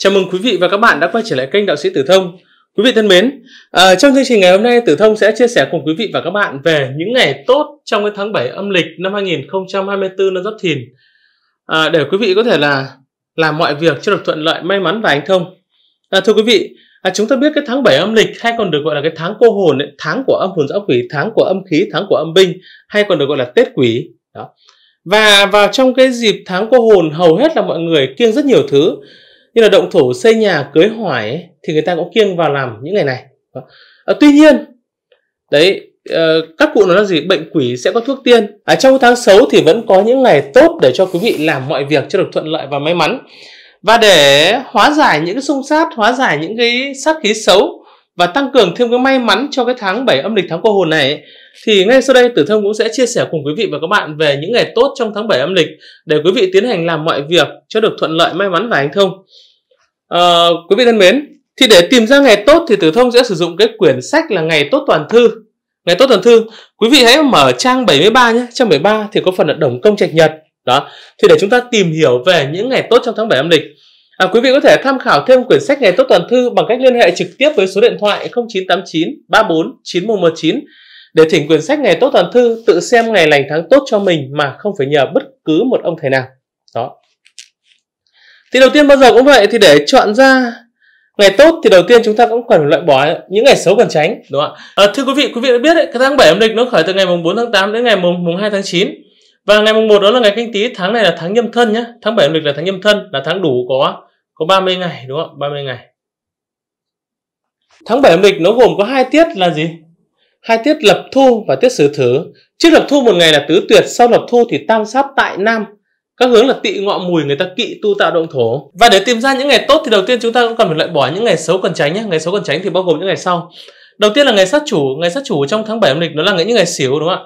Chào mừng quý vị và các bạn đã quay trở lại kênh Đạo sĩ Tử Thông. Quý vị thân mến, à, trong chương trình ngày hôm nay Tử Thông sẽ chia sẻ cùng quý vị và các bạn về những ngày tốt trong cái tháng 7 âm lịch năm 2024 năm Giáp Thìn. À, để quý vị có thể là làm mọi việc cho được thuận lợi, may mắn và hành thông. À, thưa quý vị, à, chúng ta biết cái tháng 7 âm lịch hay còn được gọi là cái tháng cô hồn, ấy, tháng của âm hồn giáo quỷ, tháng của âm khí, tháng của âm binh hay còn được gọi là Tết quỷ. Đó. Và vào trong cái dịp tháng cô hồn hầu hết là mọi người kiêng rất nhiều thứ như là động thổ xây nhà cưới hỏi ấy, thì người ta cũng kiêng vào làm những ngày này à, tuy nhiên đấy uh, các cụ nói là gì bệnh quỷ sẽ có thuốc tiên à, trong tháng xấu thì vẫn có những ngày tốt để cho quý vị làm mọi việc cho được thuận lợi và may mắn và để hóa giải những cái xung sát hóa giải những cái sát khí xấu và tăng cường thêm cái may mắn cho cái tháng 7 âm lịch tháng cô hồn này thì ngay sau đây Tử Thông cũng sẽ chia sẻ cùng quý vị và các bạn về những ngày tốt trong tháng 7 âm lịch để quý vị tiến hành làm mọi việc cho được thuận lợi may mắn và anh thông à, quý vị thân mến thì để tìm ra ngày tốt thì tử thông sẽ sử dụng cái quyển sách là ngày tốt toàn thư ngày tốt toàn thư quý vị hãy mở trang 73 nhé trang 73 thì có phần là đồng công trạch nhật đó thì để chúng ta tìm hiểu về những ngày tốt trong tháng 7 âm lịch à, quý vị có thể tham khảo thêm quyển sách ngày tốt toàn thư bằng cách liên hệ trực tiếp với số điện thoại 0989 34 9119 để thỉnh quyển sách ngày tốt toàn thư tự xem ngày lành tháng tốt cho mình mà không phải nhờ bất cứ một ông thầy nào đó thì đầu tiên bao giờ cũng vậy thì để chọn ra ngày tốt thì đầu tiên chúng ta cũng cần loại bỏ những ngày xấu cần tránh đúng không ạ à, thưa quý vị quý vị đã biết đấy, cái tháng 7 âm lịch nó khởi từ ngày mùng 4 tháng 8 đến ngày mùng mùng 2 tháng 9 và ngày mùng 1 đó là ngày canh tí tháng này là tháng nhâm thân nhé tháng 7 âm lịch là tháng nhâm thân là tháng đủ có có 30 ngày đúng không ạ 30 ngày tháng 7 âm lịch nó gồm có hai tiết là gì hai tiết lập thu và tiết sử thử trước lập thu một ngày là tứ tuyệt sau lập thu thì tam sát tại nam các hướng là tị ngọ mùi người ta kỵ tu tạo động thổ và để tìm ra những ngày tốt thì đầu tiên chúng ta cũng cần phải loại bỏ những ngày xấu cần tránh nhé ngày xấu cần tránh thì bao gồm những ngày sau đầu tiên là ngày sát chủ ngày sát chủ trong tháng 7 âm lịch nó là những ngày xỉu đúng không ạ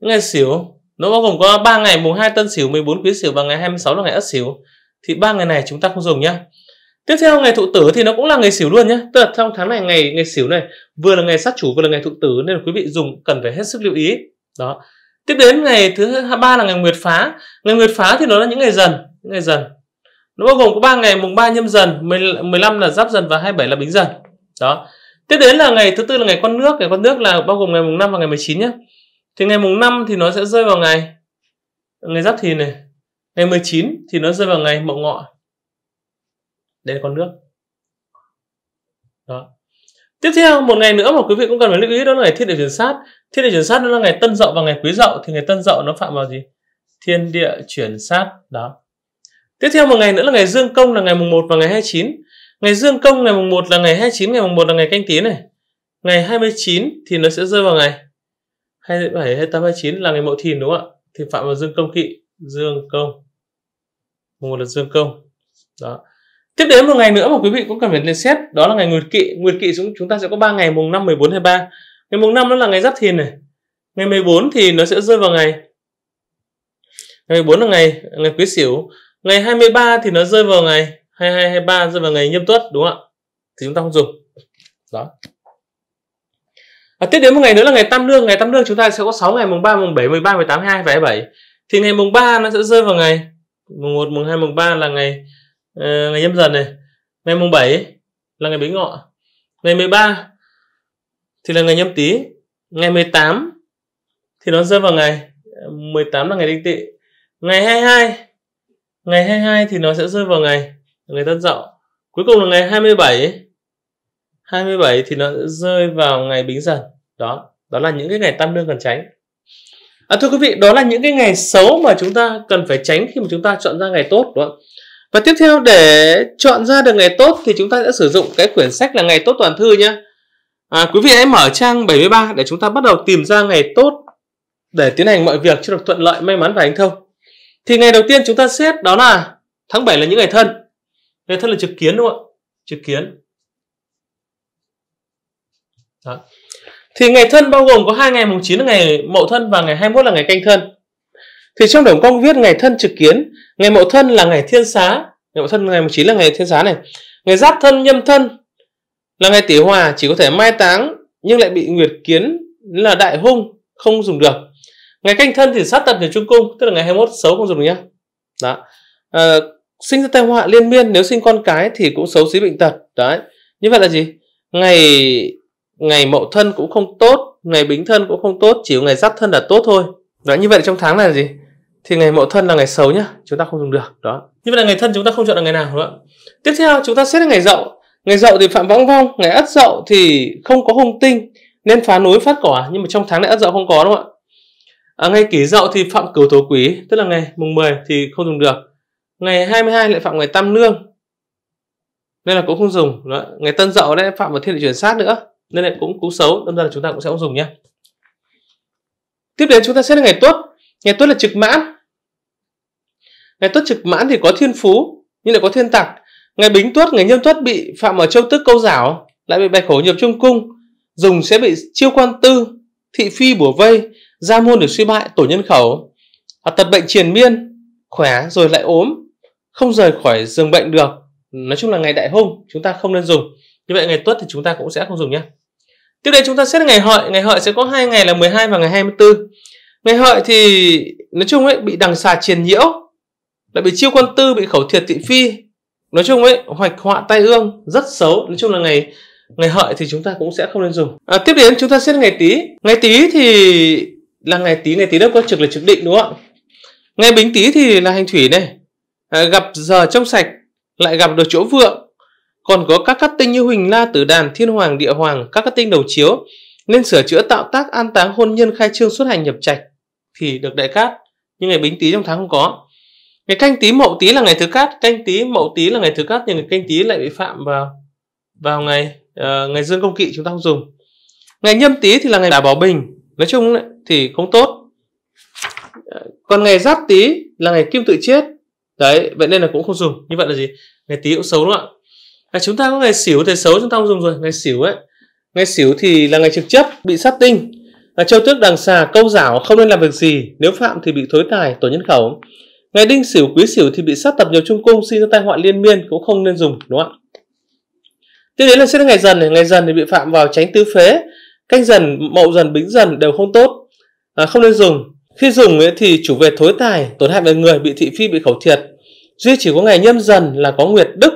những ngày xỉu nó bao gồm có 3 ngày mùng 2 tân xỉu 14 quý xỉu và ngày 26 là ngày ất xỉu thì ba ngày này chúng ta không dùng nhé tiếp theo ngày thụ tử thì nó cũng là ngày xỉu luôn nhé tức là trong tháng này ngày ngày xỉu này vừa là ngày sát chủ vừa là ngày thụ tử nên là quý vị dùng cần phải hết sức lưu ý đó tiếp đến ngày thứ ba là ngày nguyệt phá ngày nguyệt phá thì nó là những ngày dần những ngày dần nó bao gồm có ba ngày mùng 3 nhâm dần 15 là giáp dần và 27 là bính dần đó tiếp đến là ngày thứ tư là ngày con nước ngày con nước là bao gồm ngày mùng 5 và ngày 19 nhé thì ngày mùng 5 thì nó sẽ rơi vào ngày ngày giáp thìn này ngày 19 thì nó rơi vào ngày mậu ngọ đây là con nước đó tiếp theo một ngày nữa mà quý vị cũng cần phải lưu ý đó là ngày thiết địa chuyển sát thiên địa chuyển sát nó là ngày tân dậu và ngày quý dậu thì ngày tân dậu nó phạm vào gì thiên địa chuyển sát đó tiếp theo một ngày nữa là ngày dương công là ngày mùng 1 và ngày 29 ngày dương công ngày mùng 1 là ngày 29 ngày mùng 1 là ngày canh tí này ngày 29 thì nó sẽ rơi vào ngày 27 28 29 là ngày mậu thìn đúng không ạ thì phạm vào dương công kỵ dương công mùng 1 là dương công đó Tiếp đến một ngày nữa mà quý vị cũng cần phải lên xét đó là ngày Nguyệt Kỵ. Nguyệt Kỵ chúng chúng ta sẽ có 3 ngày mùng 5, 14, 23. Ngày mùng 5 nó là ngày giáp thìn này. Ngày 14 thì nó sẽ rơi vào ngày ngày 14 là ngày ngày Quý Sửu. Ngày 23 thì nó rơi vào ngày 22 23 rơi vào ngày Nhâm Tuất đúng không ạ? Thì chúng ta không dùng. Đó. À, tiếp đến một ngày nữa là ngày Tam Lương. Ngày Tam Lương chúng ta sẽ có 6 ngày mùng 3, mùng 7, 13, 18, 22 và 27. Thì ngày mùng 3 nó sẽ rơi vào ngày mùng 1, mùng 2, mùng 3 là ngày uh, ngày Nhâm Dần này. Ngày mùng 7 là ngày Bính Ngọ. Ngày 13 thì là ngày nhâm tý ngày 18 thì nó rơi vào ngày 18 ờ, là ngày đinh tỵ ngày 22 ngày 22 thì nó sẽ rơi vào ngày ngày tân dậu cuối cùng là ngày 27 27 thì nó sẽ rơi vào ngày bính dần đó đó là những cái ngày tam đương cần tránh à, thưa quý vị đó là những cái ngày xấu mà chúng ta cần phải tránh khi mà chúng ta chọn ra ngày tốt đúng không và tiếp theo để chọn ra được ngày tốt thì chúng ta sẽ sử dụng cái quyển sách là ngày tốt toàn thư nhé À, quý vị hãy mở trang 73 để chúng ta bắt đầu tìm ra ngày tốt để tiến hành mọi việc cho được thuận lợi, may mắn và anh thông. Thì ngày đầu tiên chúng ta xét đó là tháng 7 là những ngày thân. Ngày thân là trực kiến đúng không ạ? Trực kiến. Đó. Thì ngày thân bao gồm có hai ngày mùng 9 là ngày mậu thân và ngày 21 là ngày canh thân. Thì trong đồng công viết ngày thân trực kiến, ngày mậu thân là ngày thiên xá, ngày mậu thân ngày mùng 9 là ngày thiên xá này. Ngày giáp thân nhâm thân là ngày Tế Hòa chỉ có thể mai táng nhưng lại bị Nguyệt Kiến là đại hung không dùng được. Ngày canh thân thì sát tật về trung cung, tức là ngày 21 xấu không dùng được nhá. Đó. À, sinh ra tai họa liên miên nếu sinh con cái thì cũng xấu xí bệnh tật. Đấy. Như vậy là gì? Ngày ngày mậu thân cũng không tốt, ngày bính thân cũng không tốt, chỉ có ngày giáp thân là tốt thôi. Đó như vậy trong tháng này là gì? Thì ngày mậu thân là ngày xấu nhá, chúng ta không dùng được. Đó. Như vậy là ngày thân chúng ta không chọn được ngày nào đúng không Tiếp theo chúng ta xét đến ngày dậu ngày dậu thì phạm vãng vong ngày ất dậu thì không có hung tinh nên phá núi phát cỏ nhưng mà trong tháng này ất dậu không có đúng không ạ à, ngày kỷ dậu thì phạm cửu thổ quý tức là ngày mùng 10 thì không dùng được ngày 22 lại phạm ngày tam nương nên là cũng không dùng Đó. ngày tân dậu đấy phạm vào thiên địa chuyển sát nữa nên là cũng cú xấu đâm ra là chúng ta cũng sẽ không dùng nhé tiếp đến chúng ta sẽ là ngày tuất ngày tuất là trực mãn ngày tuất trực mãn thì có thiên phú nhưng lại có thiên tặc ngày bính tuất ngày nhâm tuất bị phạm ở châu tức câu giảo lại bị bạch hổ nhập trung cung dùng sẽ bị chiêu quan tư thị phi bủa vây gia môn được suy bại tổ nhân khẩu hoặc tật bệnh triền miên khỏe rồi lại ốm không rời khỏi giường bệnh được nói chung là ngày đại hung chúng ta không nên dùng như vậy ngày tuất thì chúng ta cũng sẽ không dùng nhé tiếp đến chúng ta xét ngày hợi ngày hợi sẽ có hai ngày là 12 và ngày 24 ngày hợi thì nói chung ấy bị đằng xà triền nhiễu lại bị chiêu quan tư bị khẩu thiệt thị phi nói chung ấy hoạch họa tai ương rất xấu nói chung là ngày ngày hợi thì chúng ta cũng sẽ không nên dùng à, tiếp đến chúng ta xét ngày tý ngày tý thì là ngày tý ngày tý đất có trực là trực định đúng không ạ ngày bính tý thì là hành thủy này à, gặp giờ trong sạch lại gặp được chỗ vượng còn có các cát tinh như huỳnh la tử đàn thiên hoàng địa hoàng các cát tinh đầu chiếu nên sửa chữa tạo tác an táng hôn nhân khai trương xuất hành nhập trạch thì được đại cát nhưng ngày bính tý trong tháng không có ngày canh tí mậu tí là ngày thứ cát canh tí mậu tí là ngày thứ cát nhưng cái canh tí lại bị phạm vào vào ngày uh, ngày dương công kỵ chúng ta không dùng ngày nhâm tí thì là ngày đả bỏ bình nói chung thì không tốt ờ, còn ngày giáp tí là ngày kim tự chết đấy vậy nên là cũng không dùng như vậy là gì ngày tí cũng xấu đúng không ạ à, chúng ta có ngày xỉu thì xấu chúng ta không dùng rồi ngày xỉu ấy ngày xỉu thì là ngày trực chấp bị sát tinh là châu tước đằng xà câu giảo không nên làm việc gì nếu phạm thì bị thối tài tổ nhân khẩu ngày đinh sửu quý sửu thì bị sát tập nhiều trung cung sinh ra tai họa liên miên cũng không nên dùng đúng không ạ tiếp đến là xét ngày dần này ngày dần thì bị phạm vào tránh tứ phế canh dần mậu dần bính dần đều không tốt à, không nên dùng khi dùng ấy thì chủ về thối tài tổn hại về người bị thị phi bị khẩu thiệt duy chỉ có ngày nhâm dần là có nguyệt đức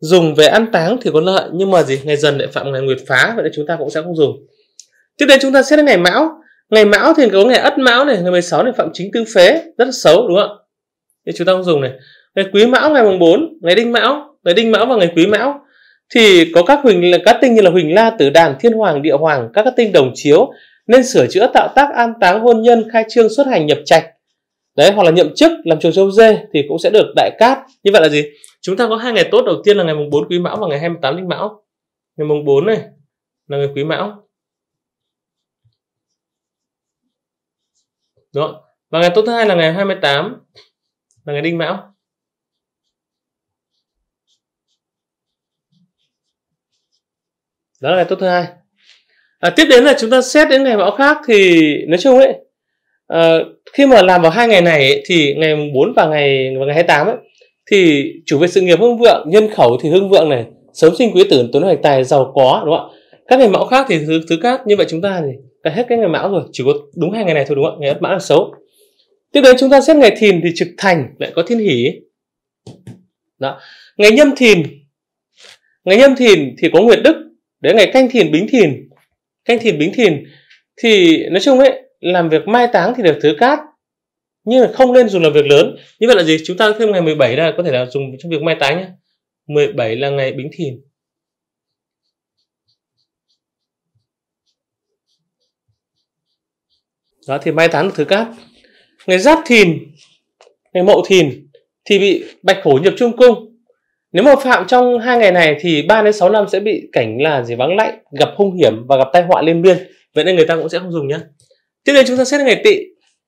dùng về ăn táng thì có lợi nhưng mà gì ngày dần lại phạm ngày nguyệt phá vậy là chúng ta cũng sẽ không dùng tiếp đến chúng ta sẽ đến ngày mão ngày mão thì có ngày ất mão này ngày 16 này phạm chính tư phế rất là xấu đúng không ạ thì chúng ta không dùng này ngày quý mão ngày mùng 4 ngày đinh mão ngày đinh mão và ngày quý mão thì có các huỳnh là các tinh như là huỳnh la tử đàn thiên hoàng địa hoàng các các tinh đồng chiếu nên sửa chữa tạo tác an táng hôn nhân khai trương xuất hành nhập trạch đấy hoặc là nhậm chức làm trường châu dê thì cũng sẽ được đại cát như vậy là gì chúng ta có hai ngày tốt đầu tiên là ngày mùng 4 quý mão và ngày 28 đinh mão ngày mùng 4 này là ngày quý mão đó Và ngày tốt thứ hai là ngày 28 là ngày đinh mão đó là ngày tốt thứ hai à, tiếp đến là chúng ta xét đến ngày mão khác thì nói chung ấy à, khi mà làm vào hai ngày này ấy, thì ngày 4 và ngày và ngày 28 ấy thì chủ về sự nghiệp hưng vượng nhân khẩu thì hưng vượng này sớm sinh quý tử tuấn hoạch tài giàu có đúng không ạ các ngày mão khác thì thứ thứ khác như vậy chúng ta thì cả hết cái ngày mão rồi chỉ có đúng hai ngày này thôi đúng không ạ ngày ất mão là xấu tiếp đến chúng ta xét ngày thìn thì trực thành lại có thiên hỷ đó. ngày nhâm thìn ngày nhâm thìn thì có nguyệt đức đến ngày canh thìn bính thìn canh thìn bính thìn thì nói chung ấy làm việc mai táng thì được thứ cát nhưng mà không nên dùng làm việc lớn như vậy là gì chúng ta thêm ngày 17 là có thể là dùng trong việc mai táng nhé 17 là ngày bính thìn đó thì mai táng được thứ cát ngày giáp thìn ngày mậu thìn thì bị bạch hổ nhập trung cung nếu mà phạm trong hai ngày này thì 3 đến 6 năm sẽ bị cảnh là gì vắng lạnh gặp hung hiểm và gặp tai họa liên miên vậy nên người ta cũng sẽ không dùng nhé tiếp đến chúng ta xét ngày tỵ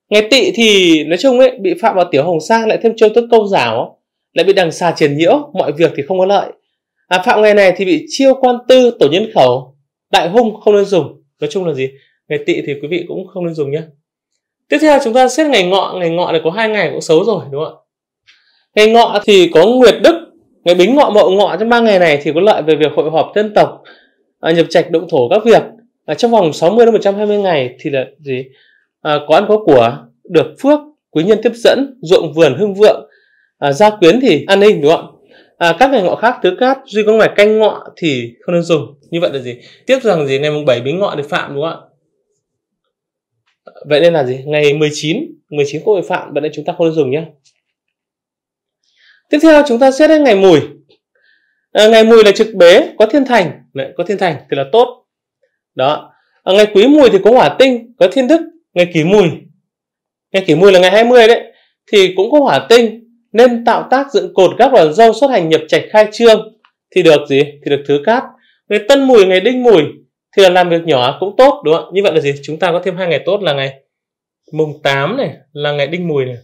ngày tỵ thì nói chung ấy bị phạm vào tiểu hồng sa lại thêm châu tước câu giảo lại bị đằng xà triền nhiễu mọi việc thì không có lợi à, phạm ngày này thì bị chiêu quan tư tổ nhân khẩu đại hung không nên dùng nói chung là gì ngày tỵ thì quý vị cũng không nên dùng nhé tiếp theo chúng ta xét ngày ngọ ngày ngọ này có hai ngày cũng xấu rồi đúng không ạ ngày ngọ thì có nguyệt đức ngày bính ngọ mậu ngọ trong ba ngày này thì có lợi về việc hội họp dân tộc à, nhập trạch động thổ các việc à, trong vòng 60 đến 120 ngày thì là gì à, có ăn có của được phước quý nhân tiếp dẫn ruộng vườn hưng vượng à, gia quyến thì an ninh đúng không ạ à, các ngày ngọ khác tứ cát duy có ngoài canh ngọ thì không nên dùng như vậy là gì tiếp rằng gì ngày mùng 7 bính ngọ thì phạm đúng không ạ vậy nên là gì ngày 19 19 không vi phạm vậy nên chúng ta không nên dùng nhé tiếp theo chúng ta xét đến ngày mùi à, ngày mùi là trực bế có thiên thành Đấy, có thiên thành thì là tốt đó à, ngày quý mùi thì có hỏa tinh có thiên đức ngày kỷ mùi ngày kỷ mùi là ngày 20 đấy thì cũng có hỏa tinh nên tạo tác dựng cột gác đoàn dâu xuất hành nhập trạch khai trương thì được gì thì được thứ cát ngày tân mùi ngày đinh mùi thì là làm việc nhỏ cũng tốt đúng không ạ Như vậy là gì? Chúng ta có thêm hai ngày tốt là ngày mùng 8 này là ngày đinh mùi này.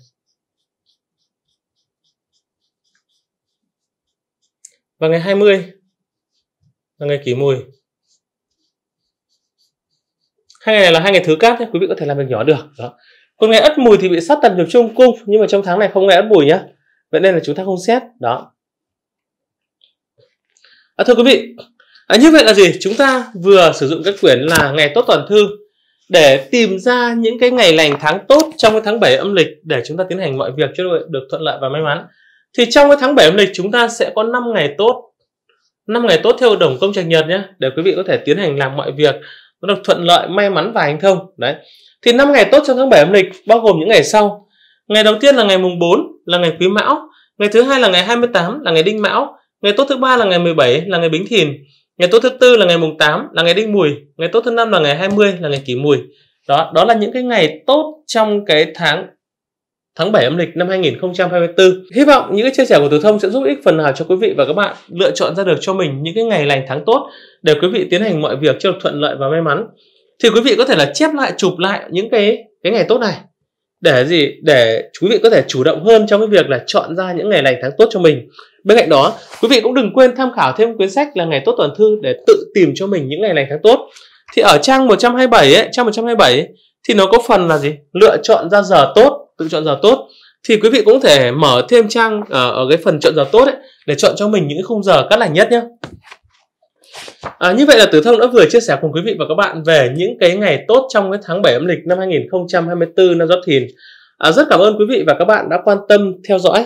Và ngày 20 là ngày kỷ mùi. Hai ngày này là hai ngày thứ cát nhé, quý vị có thể làm việc nhỏ được. Đó. Còn ngày ất mùi thì bị sát tần nhập trung cung, nhưng mà trong tháng này không ngày ất mùi nhé. Vậy nên là chúng ta không xét. Đó. À, thưa quý vị, à, như vậy là gì chúng ta vừa sử dụng các quyển là ngày tốt toàn thư để tìm ra những cái ngày lành tháng tốt trong cái tháng 7 âm lịch để chúng ta tiến hành mọi việc cho được thuận lợi và may mắn thì trong cái tháng 7 âm lịch chúng ta sẽ có 5 ngày tốt 5 ngày tốt theo đồng công trạch nhật nhé để quý vị có thể tiến hành làm mọi việc nó được thuận lợi may mắn và hành thông đấy thì 5 ngày tốt trong tháng 7 âm lịch bao gồm những ngày sau ngày đầu tiên là ngày mùng 4 là ngày quý mão ngày thứ hai là ngày 28 là ngày đinh mão ngày tốt thứ ba là ngày 17 là ngày bính thìn Ngày tốt thứ tư là ngày mùng 8 là ngày đinh mùi, ngày tốt thứ năm là ngày 20 là ngày kỷ mùi. Đó, đó là những cái ngày tốt trong cái tháng tháng 7 âm lịch năm 2024. Hy vọng những cái chia sẻ của tử Thông sẽ giúp ích phần nào cho quý vị và các bạn lựa chọn ra được cho mình những cái ngày lành tháng tốt để quý vị tiến hành mọi việc cho được thuận lợi và may mắn. Thì quý vị có thể là chép lại chụp lại những cái cái ngày tốt này để gì để quý vị có thể chủ động hơn trong cái việc là chọn ra những ngày lành tháng tốt cho mình Bên cạnh đó, quý vị cũng đừng quên tham khảo thêm cuốn sách là Ngày tốt tuần thư để tự tìm cho mình những ngày lành tháng tốt. Thì ở trang 127 ấy, trang 127 ấy, thì nó có phần là gì? Lựa chọn ra giờ tốt, tự chọn giờ tốt. Thì quý vị cũng thể mở thêm trang ở, ờ, ở cái phần chọn giờ tốt ấy để chọn cho mình những khung giờ cắt lành nhất nhé. À, như vậy là Tử Thông đã vừa chia sẻ cùng quý vị và các bạn về những cái ngày tốt trong cái tháng 7 âm lịch năm 2024 năm Giáp Thìn. À, rất cảm ơn quý vị và các bạn đã quan tâm theo dõi